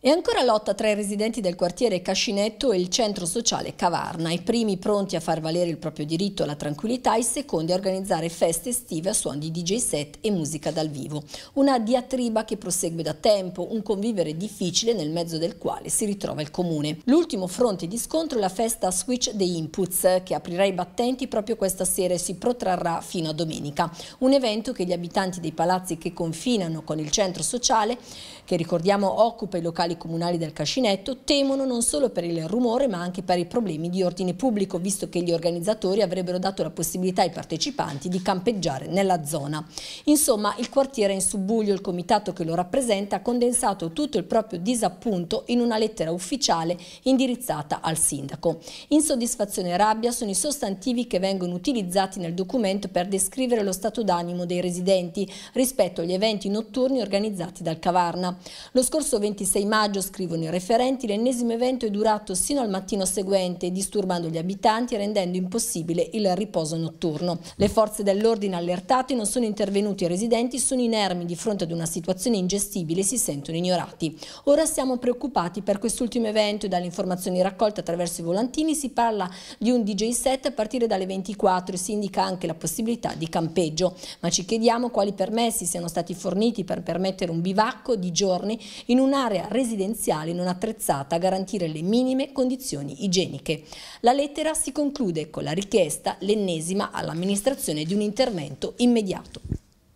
E ancora lotta tra i residenti del quartiere Cascinetto e il centro sociale Cavarna, i primi pronti a far valere il proprio diritto alla tranquillità, i secondi a organizzare feste estive a suon di DJ set e musica dal vivo. Una diatriba che prosegue da tempo, un convivere difficile nel mezzo del quale si ritrova il comune. L'ultimo fronte di scontro è la festa Switch the Inputs, che aprirà i battenti proprio questa sera e si protrarrà fino a domenica. Un evento che gli abitanti dei palazzi che confinano con il centro sociale, che ricordiamo occupa i locali ufficiali comunali del Cascinetto temono non solo per il rumore ma anche per i problemi di ordine pubblico, visto che gli organizzatori avrebbero dato la possibilità ai partecipanti di campeggiare nella zona. Insomma, il quartiere è in subbuglio, il comitato che lo rappresenta ha condensato tutto il proprio disappunto in una lettera ufficiale indirizzata al sindaco. Insoddisfazione e rabbia sono i sostantivi che vengono utilizzati nel documento per descrivere lo stato d'animo dei residenti rispetto agli eventi notturni organizzati dal Cavarna. Lo scorso 26 maggio maggio, scrivono i referenti, l'ennesimo evento è durato sino al mattino seguente, disturbando gli abitanti e rendendo impossibile il riposo notturno. Le forze dell'ordine allertate non sono intervenuti, i residenti sono inermi di fronte ad una situazione ingestibile e si sentono ignorati. Ora siamo preoccupati per quest'ultimo evento e dalle informazioni raccolte attraverso i volantini si parla di un DJ set a partire dalle 24 e si indica anche la possibilità di campeggio, ma ci chiediamo quali permessi siano stati forniti per permettere un bivacco di giorni in un'area residenziale residenziale non attrezzata a garantire le minime condizioni igieniche. La lettera si conclude con la richiesta, l'ennesima, all'amministrazione di un intervento immediato.